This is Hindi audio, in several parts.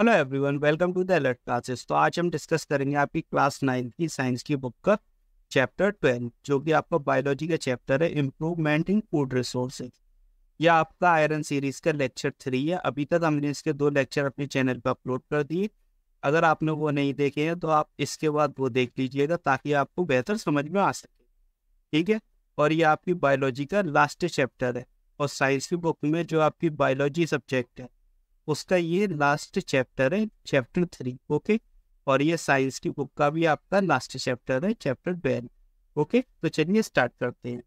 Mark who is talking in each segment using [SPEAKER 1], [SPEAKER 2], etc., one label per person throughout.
[SPEAKER 1] Hello everyone welcome to the alert classes तो आज हम डिस्कस करेंगे आपकी क्लास नाइन्थ की साइंस की बुक का चैप्टर ट्वेल्व जो कि आपका बायोलॉजी का चैप्टर है इम्प्रूवमेंट इन फूड रिसोर्सेज यह आपका आयरन सीरीज का लेक्चर थ्री है अभी तक हमने इसके दो लेक्चर अपने चैनल पर अपलोड कर दिए अगर आपने वो नहीं देखे हैं तो आप इसके बाद वो देख लीजिएगा ताकि आपको बेहतर समझ में आ सके ठीक है और ये आपकी बायोलॉजी का लास्ट चैप्टर है और साइंस की बुक में जो आपकी बायोलॉजी सब्जेक्ट है उसका ये लास्ट चैप्टर है चैप्टर थ्री ओके और ये साइंस की बुक का भी आपका लास्ट चैप्टर है चैप्टर ट्वेल्व ओके तो चलिए स्टार्ट करते हैं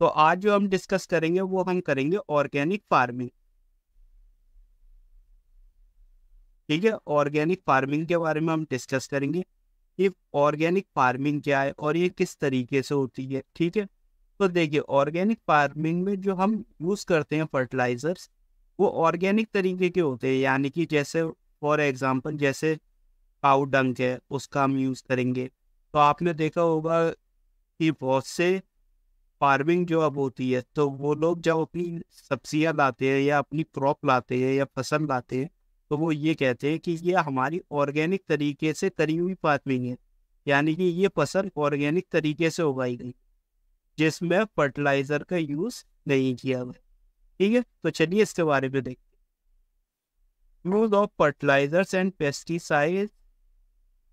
[SPEAKER 1] तो आज जो हम डिस्कस करेंगे वो हम करेंगे ऑर्गेनिक फार्मिंग ठीक है ऑर्गेनिक फार्मिंग के बारे में हम डिस्कस करेंगे ये ऑर्गेनिक फार्मिंग क्या है और ये किस तरीके से होती है ठीक है तो देखिए ऑर्गेनिक फार्मिंग में जो हम यूज़ करते हैं फर्टिलाइजर्स वो ऑर्गेनिक तरीके के होते हैं यानी कि जैसे फॉर एग्जांपल जैसे पाउ डंक है उसका हम यूज़ करेंगे तो आपने देखा होगा कि बहुत से फार्मिंग जो अब होती है तो वो लोग जब अपनी सब्जियां लाते हैं या अपनी क्रॉप लाते हैं या फसल लाते हैं तो वो ये कहते हैं कि ये हमारी ऑर्गेनिक तरीके से करी हुई फार्मिंग है यानी कि ये फसल ऑर्गेनिक तरीके से उगाई गई जिसमें फर्टिलाइज़र का यूज़ नहीं किया गया ठीक है तो चलिए इसके बारे में देखते use of fertilisers and pesticide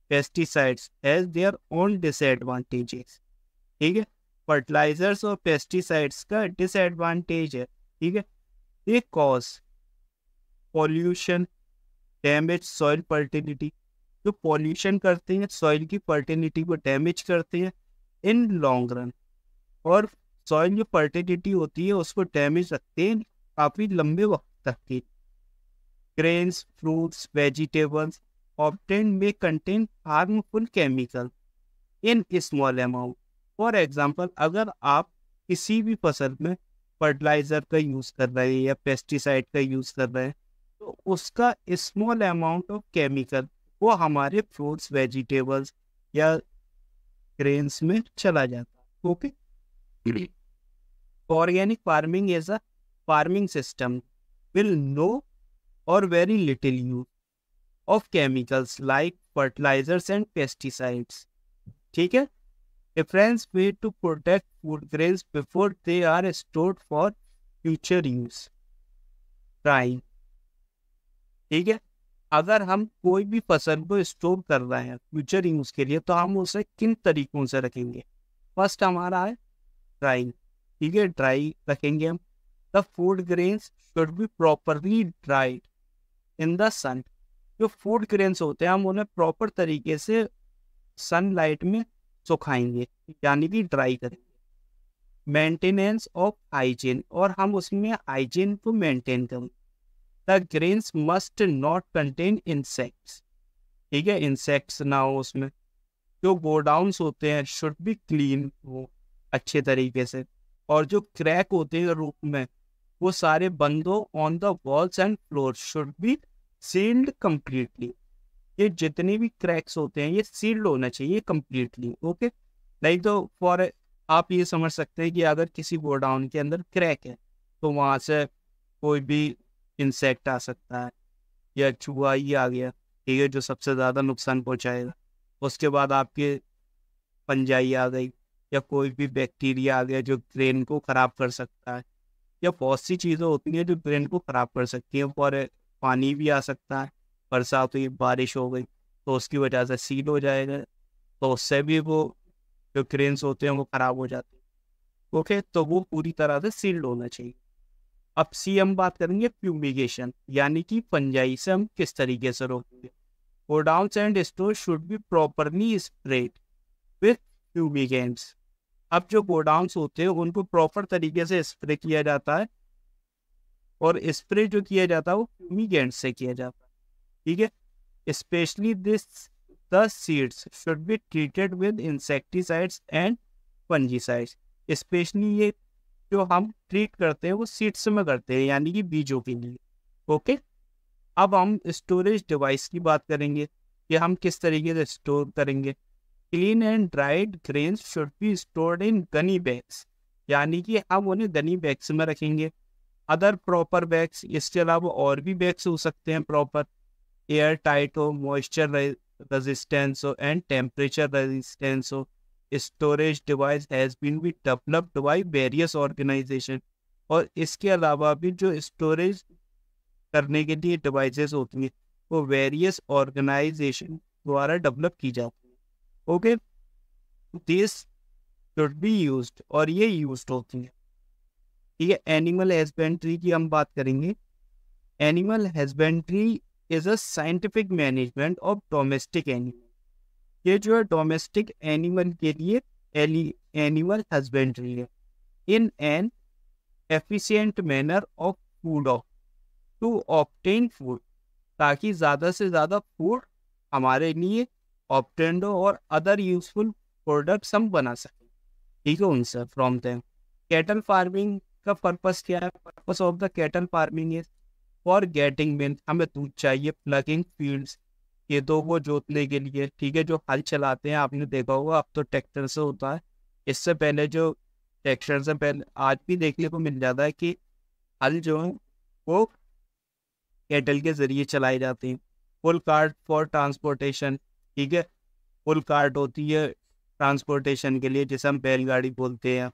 [SPEAKER 1] pesticides as their own disadvantages ठीक है फर्टिलाइजर्स और पेस्टिसाइड्स का डिसएडवांटेज है ठीक है they cause pollution damage soil fertility जो पॉल्यूशन करते हैं सॉइल की फर्टिलिटी को डैमेज करते हैं इन लॉन्ग रन और सॉइल जो फर्टिलिटी होती है उसको डैमेज रखते हैं काफ़ी लंबे वक्त तक की ग्रेन्स फ्रूट्स वेजिटेबल्स ऑप्टेन में contain harmful chemical in small amount for example अगर आप किसी भी फसल में फर्टिलाइज़र का यूज़ कर रहे हैं या पेस्टिसाइड का यूज़ कर रहे हैं तो उसका स्मॉल अमाउंट ऑफ केमिकल वो हमारे फ्रूट्स वेजिटेबल्स या ग्रेन्स में चला जाता है okay organic farming as a farming system will no or very little use of chemicals like fertilisers and pesticides ठीक है difference way to protect food grain before they are stored for future use trying ठीक है अगर हम कोई भी फसल को स्टोर कर रहे हैं फ्यूचर यूज के लिए तो हम उसे किन तरीकों से रखेंगे फर्स्ट हमारा है ड्राई ठीक है ड्राई रखेंगे हम the food grains should be properly dried in the sun जो फूड ग्रेन्स होते हैं हम उन्हें प्रॉपर तरीके से सनलाइट में सुखाएंगे यानी कि ड्राई करेंगे मेंटेनेंस ऑफ हाइजीन और हम उसमें हाइजीन को मेंटेन करें the grains must not contain insects ठीक है इंसेक्ट्स ना हो उसमें जो गोडाउन होते हैं शुड बी क्लीन वो अच्छे तरीके से और जो क्रैक होते हैं रूप में वो सारे बंदों on the walls and floor should be sealed completely ये जितने भी क्रैक्स होते हैं ये सील्ड होना चाहिए कम्प्लीटली ओके नहीं तो फॉर आप ये समझ सकते हैं कि अगर किसी गोडाउन के अंदर क्रैक है तो वहाँ से कोई भी इंसेक्ट आ सकता है या चूहा ही आ गया ठीक है जो सबसे ज़्यादा नुकसान पहुँचाएगा उसके बाद आपके पंजाई आ गई या कोई भी बैक्टीरिया आ गया जो ब्रेन को ख़राब कर सकता है या बहुत सी चीज़ें होती हैं जो ब्रेन को ख़राब कर सकती हैं और पानी भी आ सकता है बरसात हुई बारिश हो गई तो उसकी वजह से सील हो जाएगा तो उससे भी वो जो ग्रेन्स होते हैं वो ख़राब हो जाते हैं ओके तो वो पूरी तरह से सील्ड होना चाहिए अब सी हम बात करेंगे प्यूमिगेशन यानी कि फंजाई से हम किस तरीके से रोकेंगे godown and store should be properly spread with fumigants अब जो गोडाउंस होते हैं उनको प्रॉपर तरीके से स्प्रे किया जाता है और स्प्रे जो किया जाता है वो फ्यूमीगेंट से किया जाता है ठीक है specially this the seeds should be treated with insecticides and fungicides specially ये जो हम ट्रीट करते हैं वो सीड्स में करते हैं यानी कि बीजों के लिए ओके अब हम स्टोरेज डिवाइस की बात करेंगे कि हम किस तरीके से स्टोर करेंगे clean and dried grains should be stored in gunny bags यानी कि हम उन्हें गनी बैग्स में रखेंगे अदर प्रॉपर बैग्स इसके अलावा और भी बैग्स हो सकते हैं प्रॉपर एयर टाइट हो मॉइस्चर रेजिस्टेंस हो एंड टेम्परेचर रेजिस्टेंस हो storage device has been be developed by various organisation और इसके अलावा भी जो स्टोरेज करने के लिए डिवाइसेस होती हैं वो वेरियस ऑर्गेनाइजेशन द्वारा डेवलप की जाती okay this should be used और ये यूज होती है ठीक है एनिमल हस्बेंड्री की हम बात करेंगे animal husbandry is a scientific management of domestic animal ये जो है डोमेस्टिक एनिमल के लिए एनिमल हस्बेंड्री है in an efficient manner of food of to obtain food ताकि ज़्यादा से ज़्यादा फूड हमारे लिए ऑप्टेंडो और अदर यूजफुल प्रोडक्ट्स हम बना सकें ठीक है उनसे फ्रॉम दैम कैटल फार्मिंग का पर्पस क्या है purpose of the cattle farming is for getting milk हमें दूध चाहिए प्लगिंग फील्ड्स दो को जोतने के लिए ठीक है जो हल चलाते हैं आपने देखा होगा अब तो ट्रैक्टर से होता है इससे पहले जो ट्रैक्टर से पहले आज भी देखने को मिल जाता है कि हल जो है वो कैटल के जरिए चलाए जाते हैं फुल कार्ड फॉर ट्रांसपोर्टेशन ठीक है फुल कार्ट होती है ट्रांसपोर्टेशन के लिए जिसे हम बैलगाड़ी बोलते हैं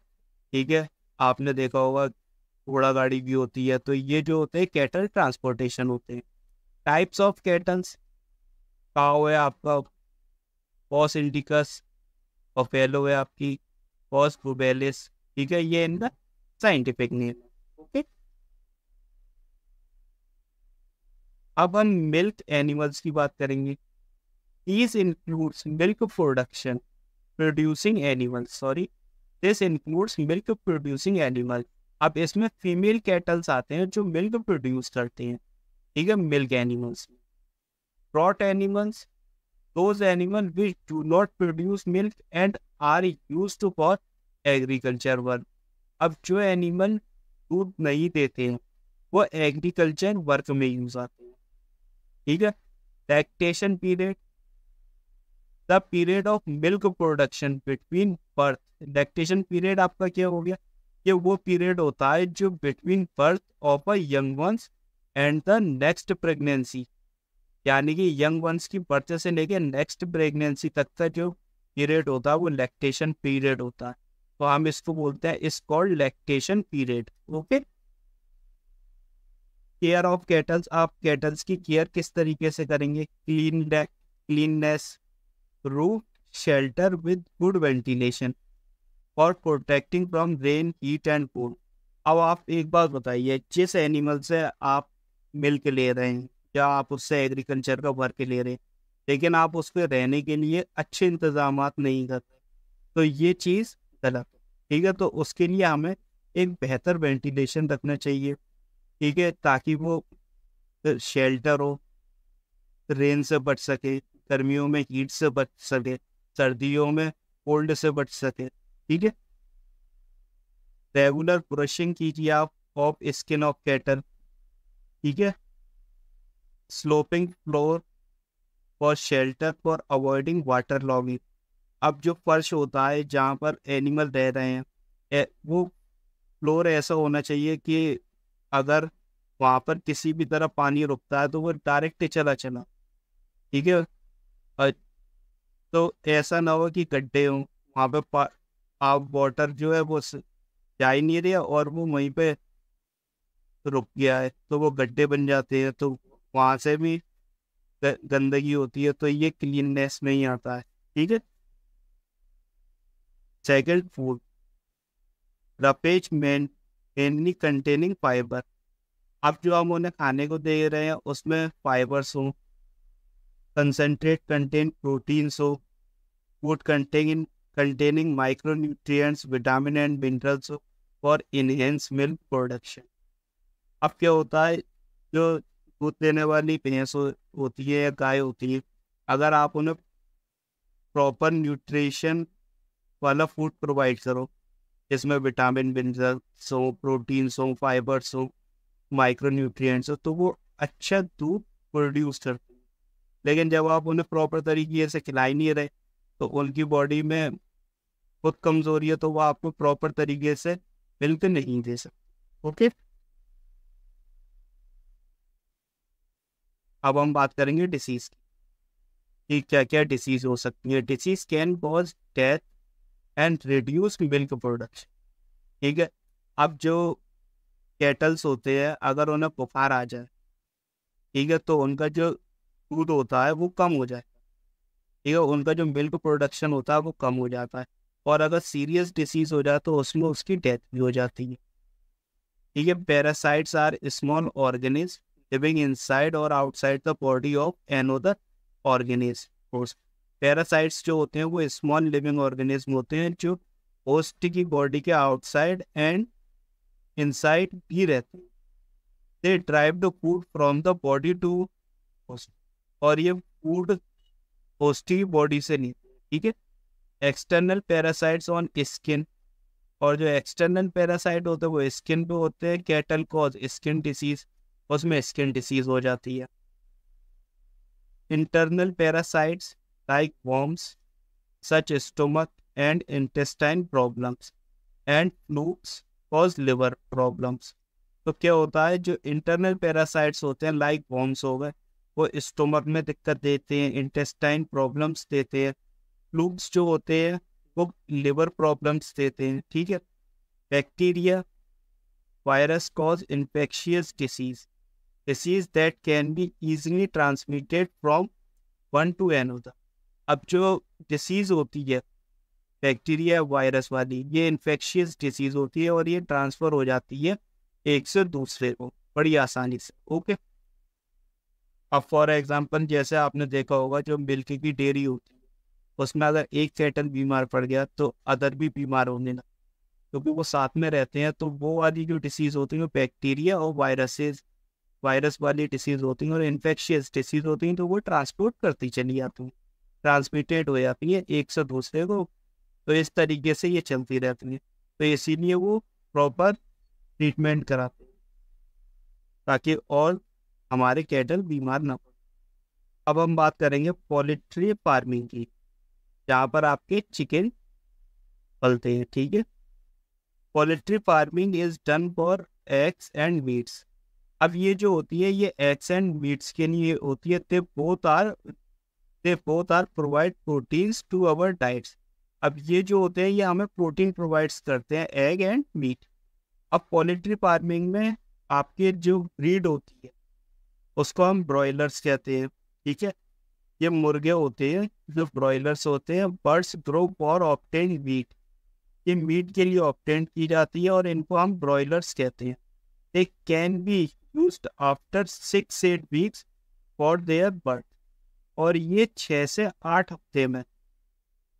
[SPEAKER 1] ठीक है आपने देखा होगा घोड़ा गाड़ी भी होती है तो ये जो होते हैं कैटल ट्रांसपोर्टेशन होते हैं टाइप्स ऑफ कैटल्स का है आपका बॉस इंडिकस फेलो है आपकी बॉस बुबेलिस ठीक है ये इनका साइंटिफिक नेम ओके अब हम मिल्क एनिमल्स की बात करेंगे These includes milk production producing animal Sorry, this includes milk producing animals. अब इसमें फीमेल कैटल्स आते हैं जो मिल्क प्रोड्यूस करते हैं ठीक है milk animals draught animals those animal which do not produce milk and are use for agriculture work अब जो एनिमल दूध नहीं देते हैं वो एग्रीकल्चर वर्क में यूज आते हैं ठीक है lactation period the period of milk production between birth lactation period आपका क्या हो गया ये वो पीरियड होता है जो between birth of a young ones and the next pregnancy यानी कि यंग वंस की बर्थ से लेके नेक्स्ट प्रेगनेंसी तक का जो पीरियड होता है वो लैक्टेशन पीरियड होता है तो हम इसको बोलते हैं is called lactation period okay care of cattles आप कैटल्स की केयर किस तरीके से करेंगे clean deck cleanness roof shelter with good ventilation और protecting from rain heat and cold अब आप एक बात बताइए जिस एनिमल से आप मिल्क ले रहे हैं या आप उससे एग्रीकल्चर का वर्क ले रहे हैं लेकिन आप उस पर रहने के लिए अच्छे इंतजाम नहीं कर रहे तो ये चीज़ गलत है ठीक है तो उसके लिए हमें एक बेहतर वेंटिलेशन रखना चाहिए ठीक है ताकि वो शेल्टर हो रेन से बच सके गर्मियों में हीट से बच सके सर्दियों में कोल्ड से बच सके ठीक है रेगुलर ब्रशिंग कीजिए आप ऑफ स्किन ऑफ कैटल ठीक है स्लोपिंग फ्लोर और shelter for avoiding water logging अब जो फर्श होता है जहाँ पर एनिमल रह रहे हैं ए, वो फ्लोर ऐसा होना चाहिए कि अगर वहाँ पर किसी भी तरह पानी रुकता है तो वो डायरेक्ट चला चला ठीक है तो ऐसा ना हो कि गड्ढे हों वहाँ पे आप वाटर जो है वो जा ही नहीं रहा और वो वहीं पे रुक गया है तो वो गड्ढे बन जाते हैं तो वहाँ से भी गंदगी होती है तो ये क्लीननेस ही आता है ठीक है second food roughage main mainly containing fibre अब जो हम उन्हें खाने को दे रहे हैं उसमें फाइबर्स हों concentrate contain protein so would contain containing micronutrients, vitamin and minerals so for enhanced milk production. अब क्या होता है जो दूध देने वाली भैंस होती है या गाय होती है अगर आप उन्हें प्रॉपर न्यूट्रिशन वाला फूड प्रोवाइड करो जिसमें विटामिन मिनरल्स हो प्रोटीन्स हो फाइबर्स हो माइक्रो न्यूट्रिय हो तो वो अच्छा दूध प्रोड्यूस करते लेकिन जब आप उन्हें प्रॉपर तरीके से खिला ही नहीं रहे तो उनकी बॉडी में बहुत कमजोरी है तो वो आपको प्रॉपर तरीके से मिल्क नहीं दे सकते ओके अब हम बात करेंगे डिसीज की कि क्या क्या डिसीज हो सकती है disease can cause death and reduce milk production ठीक है अब जो कैटल्स होते हैं अगर उन्हें बुखार आ जाए ठीक है तो उनका जो दूध होता है वो कम हो जाए ठीक है उनका जो मिल्क प्रोडक्शन होता है वो कम हो जाता है और अगर सीरियस डिसीज हो जाए तो उसमें उसकी डेथ भी हो जाती है ठीक है parasites are small organism living inside और outside the body of another organism parasites जो होते हैं वो स्मॉल लिविंग ऑर्गेनिज्म होते हैं जो होस्ट की बॉडी के आउटसाइड एंड इनसाइड भी रहते हैं they drive the food from the body to host और ये फूड होस्टी बॉडी से नहीं ठीक है एक्सटर्नल पैरासाइट्स ऑन स्किन और जो एक्सटर्नल पैरासाइट होते हैं वो स्किन पे होते हैं कैटल कॉज स्किन डिसीज उसमें स्किन डिसीज हो जाती है internal parasites like worms such stomach and intestine problems and flukes cause liver problems तो क्या होता है जो इंटरनल पैरासाइट्स होते हैं लाइक वॉम्स हो गए आपको स्टोमक में दिक्कत देते हैं इंटेस्टाइन प्रॉब्लम्स देते हैं फ्लूड्स जो होते हैं वो लिवर प्रॉब्लम्स देते हैं ठीक है bacteria virus cause infectious disease disease that can be easily transmitted from one to an होता अब जो डिसीज़ होती है बैक्टीरिया वायरस वाली ये इन्फेक्शियस डिसीज़ होती है और ये ट्रांसफ़र हो जाती है एक से दूसरे को बड़ी आसानी से ओके अब फॉर एग्जांपल जैसे आपने देखा होगा जो मिल्क की डेयरी होती है उसमें अगर एक कैटल बीमार पड़ गया तो अदर भी बीमार होंगे ना क्योंकि वो साथ में रहते हैं तो वो वाली जो डिसीज़ होती है वो बैक्टीरिया और वायरसेस वायरस वाली डिसीज़ होती हैं और इन्फेक्शियस डिसीज़ होती हैं तो वो ट्रांसपोर्ट करती चली जाती हैं ट्रांसमिटेड हो जाती हैं एक से दूसरे को तो इस तरीके से ये चलती रहती हैं तो इसीलिए वो प्रॉपर ट्रीटमेंट कराते हैं ताकि और हमारे कैटल बीमार ना हो अब हम बात करेंगे पोल्ट्री फार्मिंग की जहाँ पर आपके चिकन पलते हैं ठीक है poultry farming is done for eggs and meats अब ये जो होती है ये एग्स एंड मीट्स के लिए होती है both are they both are provide proteins to our diets अब ये जो होते हैं ये हमें प्रोटीन प्रोवाइड्स करते हैं एग एंड मीट अब पोल्ट्री फार्मिंग में आपके जो ब्रीड होती है उसको हम ब्रॉयलर्स कहते हैं ठीक है ये मुर्गे होते हैं जो ब्रॉयलर्स होते हैं birds grow for obtain meat ये मीट के लिए ऑप्टेन की जाती है और इनको हम ब्रॉयलर्स कहते हैं they can be use after six eight weeks for their birth और ये छः से आठ हफ्ते में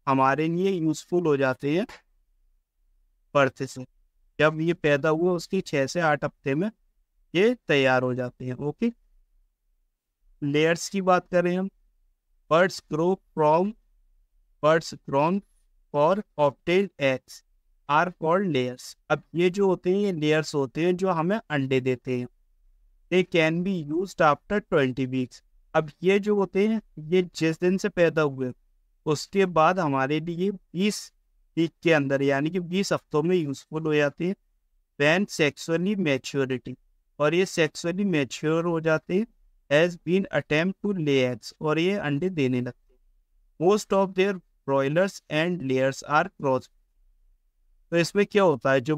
[SPEAKER 1] हमारे लिए यूजफुल हो जाते हैं बर्थ से जब ये पैदा हुआ उसकी छः से आठ हफ्ते में ये तैयार हो जाते हैं ओके लेयर्स की बात करें हम birds grow from birds grown और obtain eggs are called layers अब ये जो होते हैं ये लेयर्स होते हैं जो हमें अंडे देते हैं they can be use after twenty weeks अब ये जो होते हैं ये जिस दिन से पैदा हुए उसके बाद हमारे लिए बीस वीक के अंदर यानी कि बीस हफ्तों में यूजफुल हो जाते हैं वैन सेक्सुअली मेच्योरिटी और ये सेक्सुअली मेच्योर हो जाते हैं has been attempt to lay eggs और ये अंडे देने लगते हैं most of their broilers and layers are cross तो इसमें क्या होता है जो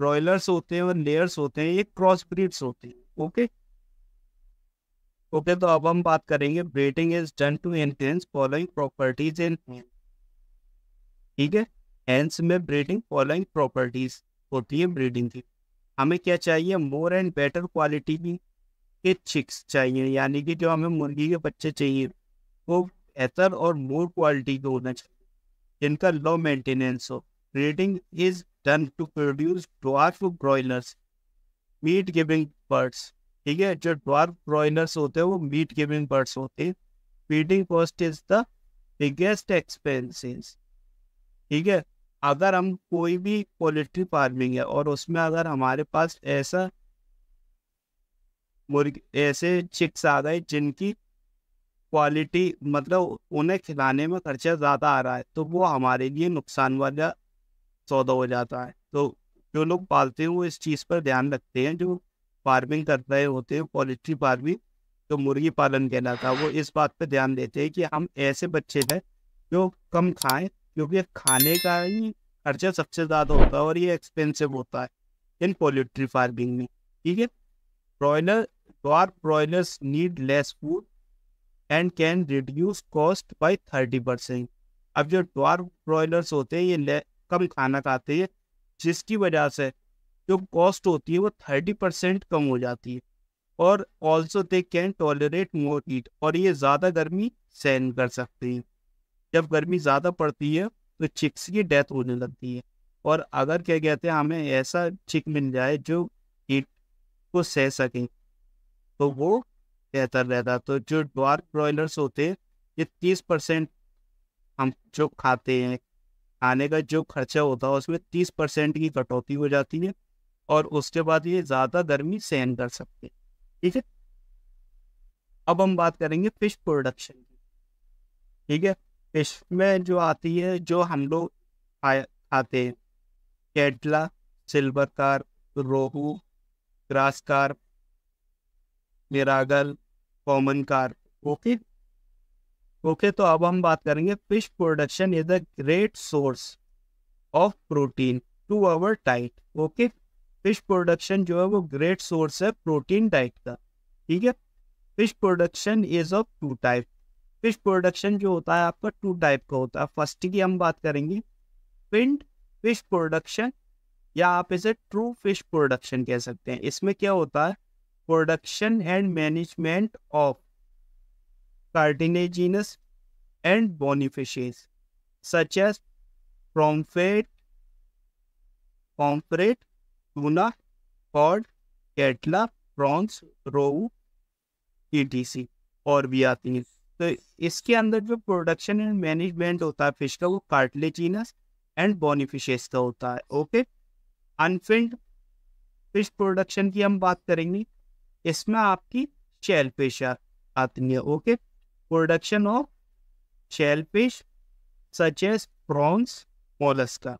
[SPEAKER 1] ब्रॉयलर्स होते हैं और लेयर्स होते हैं ये क्रॉस ब्रीड्स होते हैं ओके ओके तो अब हम बात करेंगे breeding is done to enhance following properties in ठीक है हैंस में ब्रीडिंग फॉलोइंग प्रॉपर्टीज होती है ब्रीडिंग की हमें क्या चाहिए मोर एंड बेटर क्वालिटी की के चिक्स चाहिए यानी कि जो हमें मुर्गी के बच्चे चाहिए वो बेहतर और मोर क्वालिटी के होना चाहिए जिनका लो मेंटेनेंस हो breeding is done to produce dwarf broilers meat giving birds ठीक है जो डॉर्फ ब्रॉयलर्स होते हैं वो मीट गिविंग बर्ड्स होते हैं feeding cost is the biggest expenses ठीक है अगर हम कोई भी पोल्ट्री फार्मिंग है और उसमें अगर हमारे पास ऐसा मुर्गी ऐसे चिक्स आ गए जिनकी क्वालिटी मतलब उन्हें खिलाने में खर्चा ज़्यादा आ रहा है तो वो हमारे लिए नुकसान वाला सौदा हो जाता है तो जो लोग पालते हैं वो इस चीज़ पर ध्यान रखते हैं जो फार्मिंग कर रहे होते हैं पोल्ट्री फार्मिंग तो मुर्गी पालन कहलाता है वो इस बात पर ध्यान देते हैं कि हम ऐसे बच्चे हैं जो कम खाएं क्योंकि खाने का ही खर्चा सबसे ज़्यादा होता है और ये एक्सपेंसिव होता है इन पोल्ट्री फार्मिंग में ठीक है broiler our broilers need less food and can reduce cost by thirty percent अब जो डॉर ब्रॉयलर्स होते हैं ये कम खाना खाते हैं जिसकी वजह से जो कॉस्ट होती है वो थर्टी परसेंट कम हो जाती है और also they can tolerate more heat और ये ज़्यादा गर्मी सहन कर सकते हैं जब गर्मी ज़्यादा पड़ती है तो चिक्स की डेथ होने लगती है और अगर क्या कहते हैं हमें ऐसा चिक मिल जाए जो हीट को सह सकें तो वो बेहतर रहता तो जो डॉर्क ब्रॉयलर्स होते ये तीस परसेंट हम जो खाते हैं खाने का जो खर्चा होता है उसमें तीस परसेंट की कटौती हो जाती है और उसके बाद ये ज़्यादा गर्मी सहन कर सकते हैं ठीक है अब हम बात करेंगे फिश प्रोडक्शन की ठीक है फिश में जो आती है जो हम लोग खाते हैं catla silver carp rohu grass carp निरागर कॉमन कार ओके ओके तो अब हम बात करेंगे fish production is a great source of protein to our diet okay fish production जो है वो ग्रेट सोर्स है प्रोटीन डाइट का ठीक है fish production is of two type fish production जो होता है आपका टू टाइप का होता है फर्स्ट की हम बात करेंगे पिंड फिश प्रोडक्शन या आप इसे ट्रू फिश प्रोडक्शन कह सकते हैं इसमें क्या होता है production and management of cartilaginous and bony fishes such as pomfret pomfret tuna cod catla prawns rohu etc और भी आती हैं तो इसके अंदर जो प्रोडक्शन एंड मैनेजमेंट होता है फिश का वो कार्टिलेजिनस एंड बोनीफिशेस का होता है ओके अनफिल्ड फिश प्रोडक्शन की हम बात करेंगे इसमें आपकी शेल फिश आती है okay production of shell fish such as prawns mollusca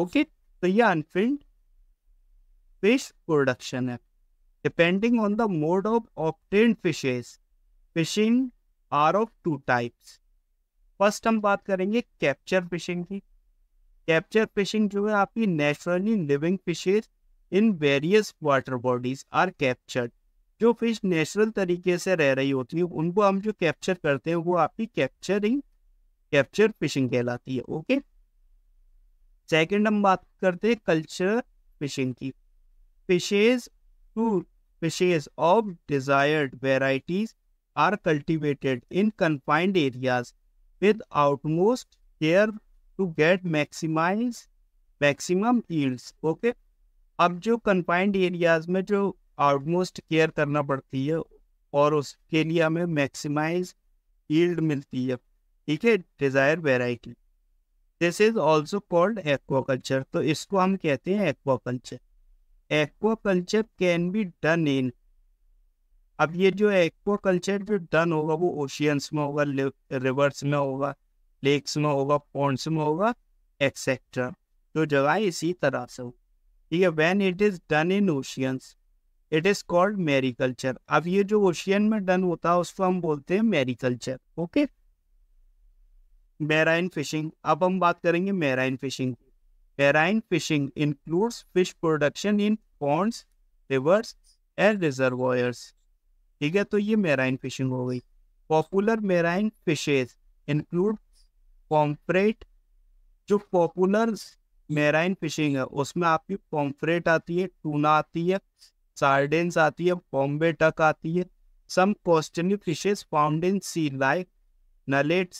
[SPEAKER 1] okay तो ये अनफिल्ड फिश प्रोडक्शन है depending on the mode of obtain fishes fishing are of two types first हम बात करेंगे कैप्चर फिशिंग की कैप्चर फिशिंग जो है आपकी naturally living fishes in various water bodies are captured जो फिश नेचुरल तरीके से रह रही होती है उनको हम जो कैप्चर करते हैं वो आपकी कैप्चरिंग कैप्चर फिशिंग कहलाती है ओके सेकंड हम बात करते हैं कल्चर फिशिंग की fishes to fishes of desired varieties are cultivated in confined areas with utmost care to get maximize maximum yields okay अब जो कन्फाइंड एरियाज में जो आउटमोस्ट केयर करना पड़ती है और उसके लिए हमें मैक्सिमाइज ईल्ड मिलती है ठीक है desire variety this is also called aquaculture तो इसको हम कहते हैं aquaculture aquaculture can be done in अब ये जो एक्वाकल्चर जो डन होगा वो ओशियंस में होगा रिवर्स में होगा लेक्स में होगा पॉन्ड्स में होगा एक्सेट्रा तो जगह इसी तरह से हो ठीक है when it is done in oceans it is called mariculture अब ये जो ओशियन में डन होता है उसको हम बोलते हैं मैरीकल्चर ओके मैराइन फिशिंग अब हम बात करेंगे marine fishing marine fishing includes fish production in ponds rivers and reservoirs ठीक है तो ये मैराइन फिशिंग हो गई popular marine fishes include pomfret जो पॉपुलर मैराइन फिशिंग है उसमें आपकी पॉम्परेट आती है टूना आती है सार्डेंस आती है बॉम्बे टक आती है some costly fishes found in sea like mullets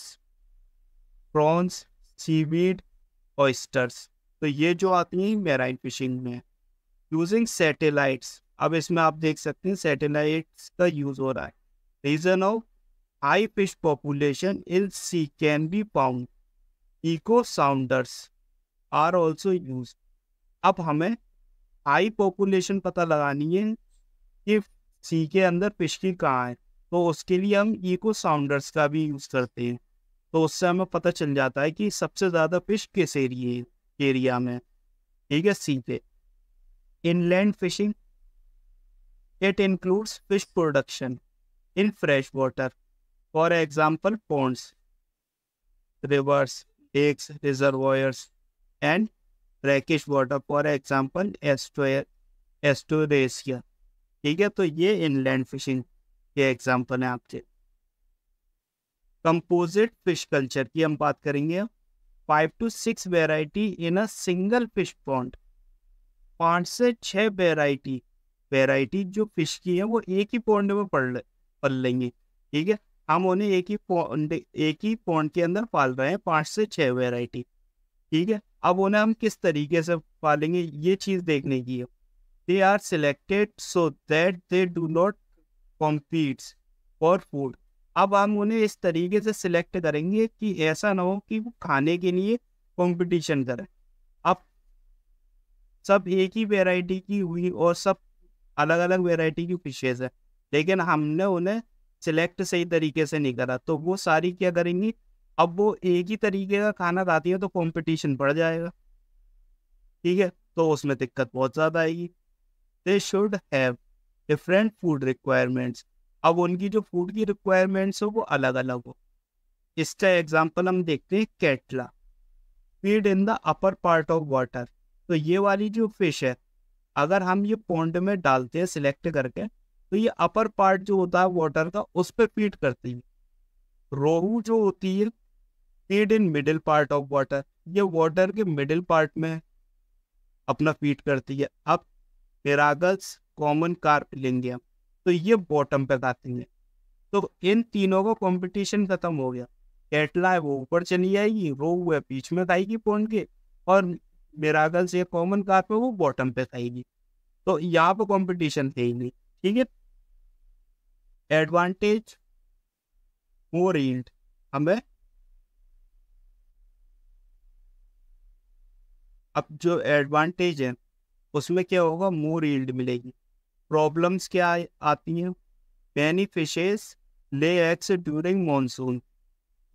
[SPEAKER 1] prawns seaweed oysters तो ये जो आती हैं मेराइन फिशिंग में यूजिंग सैटेलाइट्स अब इसमें आप देख सकते हैं सैटेलाइट्स का यूज हो रहा है region of high fish population in sea can be found echo sounders are also use अब हमें आई पॉपुलेशन पता लगानी है कि सी के अंदर पिछली कहाँ है तो उसके लिए हम इको साउंडर्स का भी यूज़ करते हैं तो उससे हमें पता चल जाता है कि सबसे ज़्यादा फिश किस एरिए एरिया में ठीक है सी पे inland fishing it includes fish production in fresh water for example ponds rivers lakes reservoirs and brackish water for example estuary estuaries ठीक है तो ये इनलैंड फिशिंग के एग्जाम्पल हैं आपके कंपोजिट फिश कल्चर की हम बात करेंगे five to six variety in a single fish pond पांच से छह वेराइटी वेराइटी जो फिश की है वो एक ही पॉन्ड में पड़ पल लेंगे ठीक है हम उन्हें एक ही पॉन्ड एक ही पॉन्ड के अंदर पाल रहे हैं पांच से छह वेराइटी ठीक है अब उन्हें हम किस तरीके से पालेंगे ये चीज़ देखने की है they are selected so that they do not compete for food अब हम उन्हें इस तरीके से सिलेक्ट करेंगे कि ऐसा ना हो कि वो खाने के लिए कंपटीशन करें अब सब एक ही वैरायटी की हुई और सब अलग अलग वैरायटी की फिशेज है लेकिन हमने उन्हें सिलेक्ट सही तरीके से नहीं करा तो वो सारी क्या करेंगी अब वो एक ही तरीके का खाना खाती है तो कंपटीशन बढ़ जाएगा ठीक है तो उसमें दिक्कत बहुत ज़्यादा आएगी they should have different food requirements अब उनकी जो फूड की रिक्वायरमेंट्स हो वो अलग अलग हो इसका एग्जाम्पल हम देखते हैं catla feed in the upper part of water तो ये वाली जो फिश है अगर हम ये पौंड में डालते हैं सिलेक्ट करके तो ये अपर पार्ट जो होता है वाटर का उस पर फीड करती है रोहू जो होती है feed in middle part of water ये वाटर के मिडिल पार्ट में अपना फीड करती है अब पेरागल्स कॉमन कार्प लिंगियम तो ये बॉटम पे खाती है तो इन तीनों का कंपटीशन खत्म हो गया कैटला है वो ऊपर चली जाएगी रो हुआ बीच में गाएगी पोन के और मेरागल्स ये कॉमन कार्प है वो बॉटम पे खाएगी तो यहाँ पर कॉम्पिटिशन थे ही नहीं ठीक है एडवांटेज मोर ईल्ड हमें अब जो एडवांटेज है उसमें क्या होगा मोर यील्ड मिलेगी प्रॉब्लम्स क्या आती हैं many fishes lay eggs during monsoon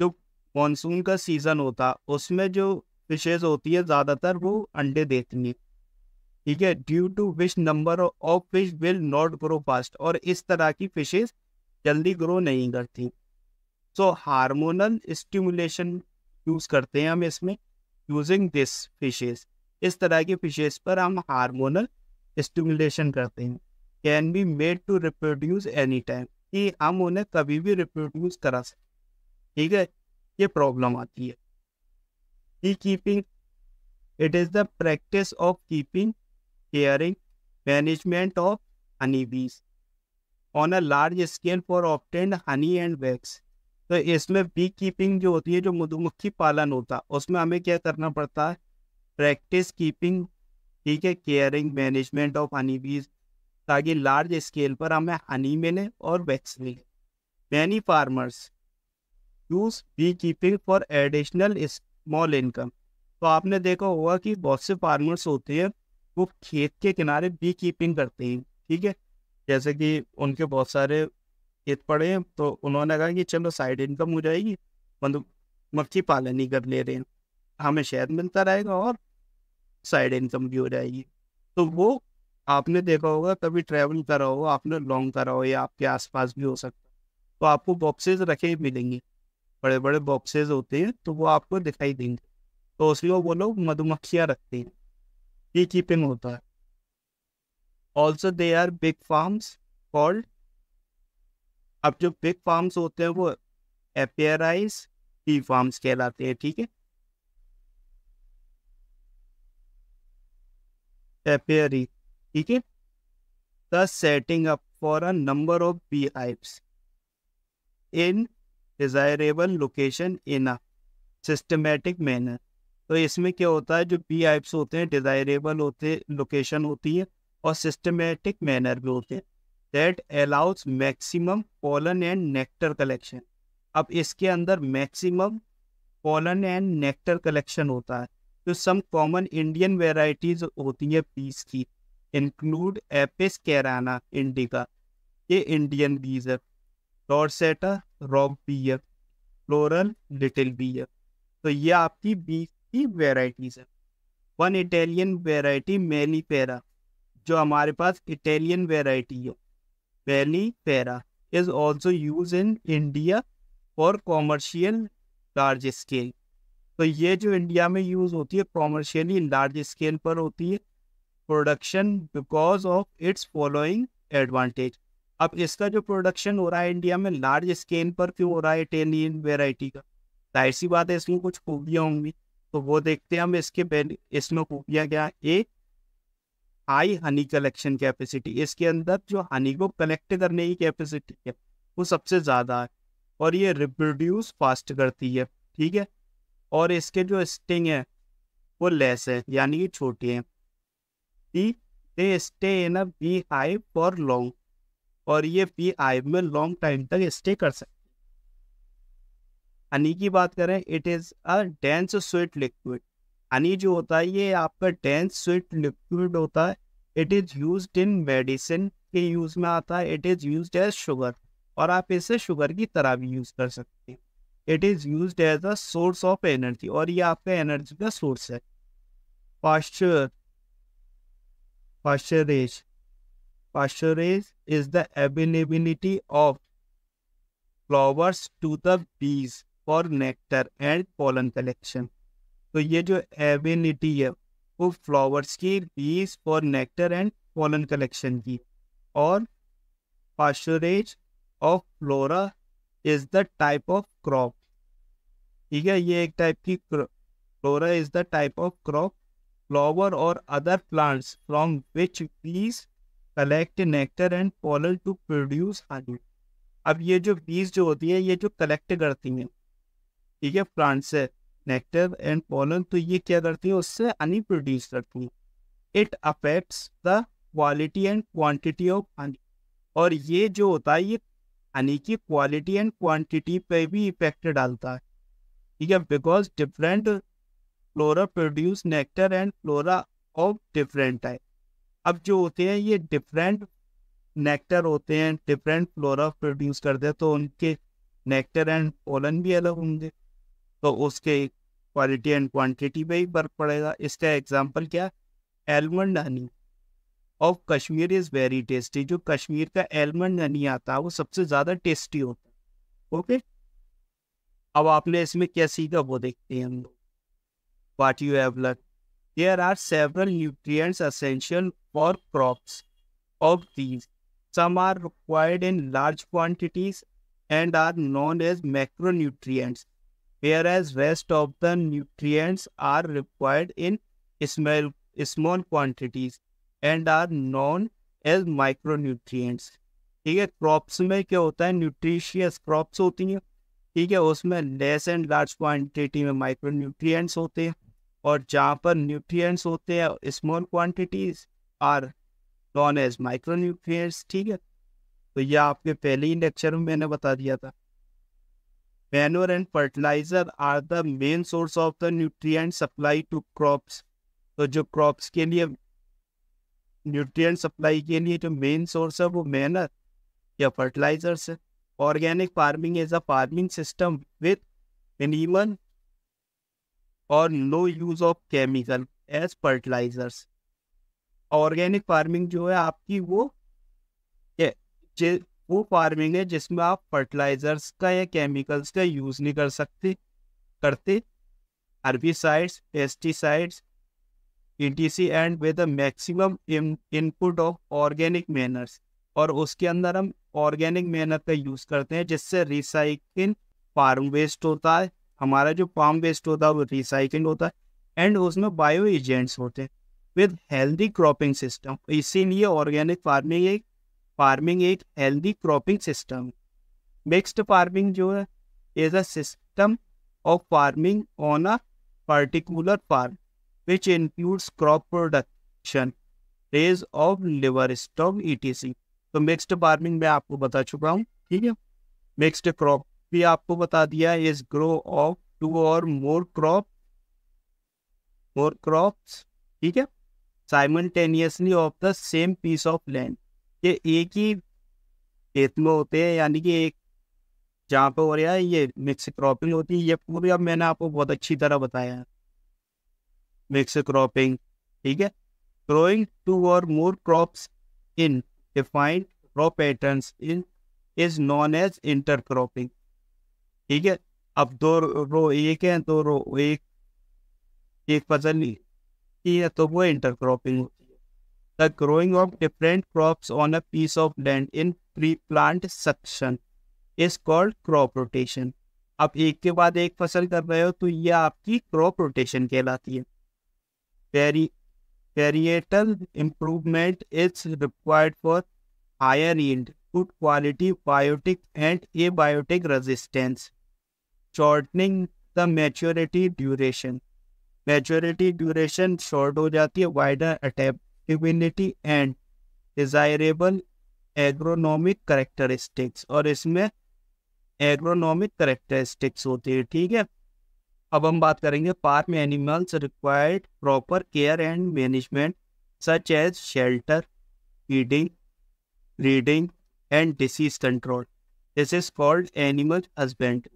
[SPEAKER 1] जो मानसून का सीज़न होता उसमें जो फिशेज होती है ज़्यादातर वो अंडे देती हैं ठीक है due to which number of fish will not grow fast और इस तरह की फिशेज जल्दी ग्रो नहीं करती सो हार्मोनल स्टिमुलेशन यूज़ करते हैं हम इसमें यूजिंग दिस फिशेज इस तरह के फिशेज पर हम हार्मोनल स्टिमुलेशन करते हैं can be made to reproduce any time कि हम उन्हें कभी भी रिप्रोड्यूस करा सकते ठीक है ये प्रॉब्लम आती है bee keeping it is the practice of keeping caring management of honey bees on a large scale for obtained honey and wax तो इसमें बी कीपिंग जो होती है जो मधुमक्खी पालन होता है उसमें हमें क्या करना पड़ता है प्रैक्टिस कीपिंग ठीक है केयरिंग मैनेजमेंट ऑफ हनी बीज ताकि लार्ज स्केल पर हमें हनी मिले और वैक्स मिले many farmers use bee keeping for additional small income तो आपने देखा होगा कि बहुत से फार्मर्स होते हैं वो खेत के किनारे बी कीपिंग करते हैं ठीक है जैसे कि उनके बहुत सारे खेत पड़े तो उन्होंने कहा कि चलो साइड इनकम हो जाएगी मतलब मक्खी पालन ही कर ले रहे हैं हमें शहद मिलता रहेगा और साइड इनकम भी हो जाएगी तो वो आपने देखा होगा कभी ट्रैवल करा हो आपने लॉन्ग करा हो या आपके आसपास भी हो सकता तो आपको बॉक्सेज रखे ही मिलेंगे बड़े बड़े बॉक्सेज होते हैं तो वो आपको दिखाई देंगे तो उसमें वो लोग मधुमक्खियाँ रखते हैं ये कीपिंग होता है also they are big farm called अब जो बिग फार्म्स होते हैं वो एपियराइज टी फार्म्स कहलाते हैं ठीक है एपियरी ठीक है the setting up for a number of bee hives in desirable location in a systematic manner तो इसमें क्या होता है जो बी आइप्स होते हैं डिजायरेबल होते लोकेशन होती है और सिस्टमेटिक मैनर भी होते हैं that allows maximum pollen and nectar collection अब इसके अंदर maximum pollen and nectar collection होता है तो सम कॉमन इंडियन वेराइटीज होती है पीस की इंक्लूड एपिस कैराना इंडिका ये इंडियन बीज है dorsata rock bee florea little bee तो ये आपकी बीज की वेराइटीज़ है वन इटालियन वेराइटी मेली पेरा जो हमारे पास इटालियन वेराइटी है पैरा is also use in India for commercial large scale तो ये जो इंडिया में यूज होती है कॉमर्शियली लार्ज स्केल पर होती है production because of its following advantage अब इसका जो प्रोडक्शन हो रहा है इंडिया में लार्ज स्केल पर क्यों हो रहा है इटेलियन वेराइटी का ऐसी बात है इसमें कुछ खूबियाँ होंगी तो वो देखते हैं हम इसके इसमें खूबियाँ क्या एक हाई हनी कलेक्शन कैपेसिटी इसके अंदर जो हनी को कलेक्ट करने की कैपेसिटी है वो सबसे ज़्यादा है और ये रिप्रोड्यूस फास्ट करती है ठीक है और इसके जो स्टिंग है वो लेस है यानी कि छोटी है bee they stay in a bee hive for long और ये बी आई में लॉन्ग टाइम तक स्टे कर सकते हनी की बात करें it is a dense sweet liquid honey जो होता है ये आपका डेंस स्वीट लिक्विड होता है it is use in medicine के यूज़ में आता है it is use as sugar और आप इसे शुगर की तरह भी यूज़ कर सकते हैं it is use as a source of energy और ये आपका एनर्जी का सोर्स है pasture pasturage pasturage is the availability of flowers to the bees for nectar and pollen collection तो ये जो एबिलिटी है वो फ्लावर्स की bees for nectar and pollen collection की और pasturage of flora is the type of crop ठीक है ये एक टाइप की flora is the type of crop flower और other plants from which bees collect nectar and pollen to produce honey अब ये जो बीज जो होती है ये जो कलेक्ट करती हैं ठीक है प्लांट से नेक्टर एंड पोलन तो ये क्या करती है उससे हनी प्रोड्यूस करती है it affects the quality and quantity of honey और ये जो होता है ये हनी की क्वालिटी एंड क्वांटिटी पे भी इफेक्ट डालता है ठीक है because different flora produce nectar and flora of different type अब जो होते हैं ये डिफरेंट नेक्टर होते हैं डिफरेंट फ्लोरा प्रोड्यूस करते हैं तो उनके नेक्टर एंड पोलन भी अलग होंगे तो उसके क्वालिटी एंड क्वांटिटी पे ही फर्क पड़ेगा इसका एग्जाम्पल क्या almond honey of Kashmir is very tasty जो कश्मीर का एलमंड हनी आता है वो सबसे ज़्यादा टेस्टी होता है ओके अब आपने इसमें क्या सीखा वो देखते हैं हम लोग what you have learn there are several nutrients essential for crops of these some are required in large quantities and are known as macro nutrients whereas rest of the nutrients are required in small, small quantities and are known as micronutrients ठीक है क्रॉप्स में क्या होता है न्यूट्रिशियस क्रॉप्स होती हैं ठीक है उसमें लेस एंड लार्ज क्वांटिटी में माइक्रो न्यूट्रिएंट्स होते हैं और जहाँ पर न्यूट्रिएंट्स होते हैं small quantities are known as micro nutrients ठीक है तो यह आपके पहले ही लेक्चर में मैंने बता दिया था manure and fertilizer are the main source of the nutrient supply to crops तो जो crops के लिए न्यूट्रिएंट सप्लाई के लिए जो मेन सोर्स है वो मेहनत या फर्टिलाइजर्स है organic farming as a farming system with minimal और no use of chemical as fertilizers organic farming जो है आपकी वो वो फार्मिंग है जिसमें आप फर्टिलाइजर्स का या केमिकल्स का यूज़ नहीं कर सकते करते herbicides pesticides ETC and with maximum input of organic manures और उसके अंदर हम ऑर्गेनिक मैनर का यूज़ करते हैं जिससे रिसाइकिल फार्म वेस्ट होता है हमारा जो फार्म वेस्ट होता है वो रिसाइकिल होता है एंड उसमें बायो एजेंट्स होते हैं विद हेल्दी क्रॉपिंग सिस्टम इसीलिए ऑर्गेनिक फार्मिंग एक फार्मिंग एक healthy cropping system mixed farming जो है is a system of farming on a particular particular farm which includes crop production raise of livestock सी तो मिक्सड फार्मिंग में आपको बता चुका हूँ ठीक है मिक्सड क्रॉप भी आपको बता दिया इज ग्रो ऑफ टू और मोर क्रॉप मोर क्रॉप ठीक है simultaneously of the same piece of land ये एक ही खेत में होते हैं यानी कि एक जहाँ पे हो रहा है ये मिक्स क्रॉपिंग होती है ये पूरी अब मैंने आपको बहुत अच्छी तरह बताया है मिक्स क्रॉपिंग ठीक है growing two or more crops in defined crop patterns in is known as intercropping ठीक है अब दो रो एक है दो रो एक एक फसल नहीं है तो वो intercropping the growing of different crops on a piece of land in pre-plant section is called crop rotation. आप एक के बाद एक फसल कर रहे हो तो ये आपकी क्रॉप रोटेशन कहलाती है varietal improvement is required for higher yield good quality biotic and abiotic resistance shortening the maturity duration maturity duration short हो जाती है wider adaptability and desirable agronomic characteristics और इसमें एग्रोनॉमिक करेक्टरिस्टिक्स होती है ठीक है अब हम बात करेंगे पार्क में animals required proper care and management such as shelter feeding breeding and disease control this is called animal husbandry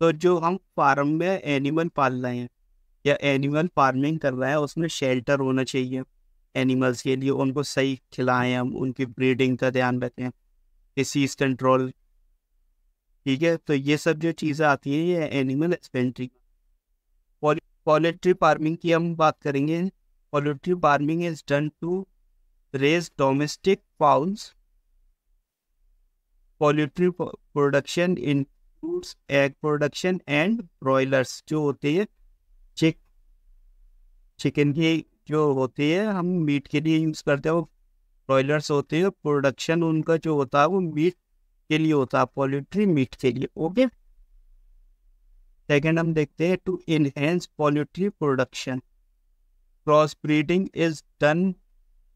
[SPEAKER 1] तो जो हम फार्म में एनिमल पाल रहे हैं या एनिमल फार्मिंग कर रहे हैं उसमें शेल्टर होना चाहिए एनिमल्स के लिए उनको सही खिलाएं हम उनकी ब्रीडिंग का ध्यान रखें डिसीज कंट्रोल ठीक है तो ये सब जो चीज़ें आती हैं ये एनिमल हस्बेंड्री पोल्ट्री फार्मिंग की हम बात करेंगे poultry farming is done to raise domestic fowls poultry production foods egg production and broilers जो होते हैं चिक चिकन की जो होती है हम मीट के लिए यूज़ करते हैं वो ब्रॉयलर्स होते हैं प्रोडक्शन उनका जो होता है वो मीट के लिए होता है पोल्यूट्री मीट के लिए ओके सेकेंड हम देखते हैं to enhance poultry production cross breeding is done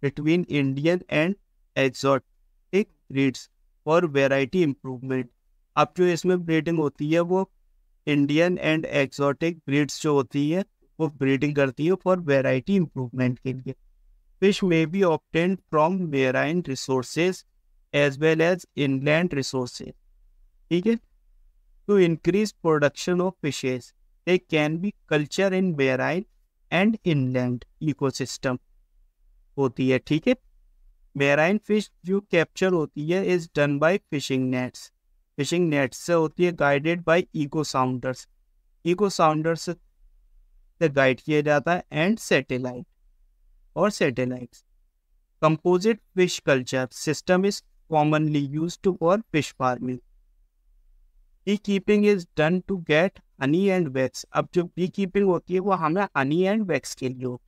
[SPEAKER 1] between Indian and exotic breeds for variety improvement अब जो इसमें ब्रीडिंग होती है वो इंडियन एंड एक्जॉटिक ब्रीड्स जो होती है वो ब्रीडिंग करती है फॉर वेराइटी इम्प्रूवमेंट के लिए fish may be obtain from marine resources as well as inland resources ठीक है to increase production of fishes they can be culture in marine and inland ecosystem होती है ठीक है मेराइन फिश जो कैप्चर होती है is done by fishing nets fishing nets से होती है guided by echo sounders echo sounders से गाइड किया जाता है एंड सैटेलाइट और satellites composite fish culture system is commonly use to for fish farming bee keeping is done to get honey and wax अब जो बी कीपिंग होती है वो हमें हनी एंड वैक्स के लिए होती है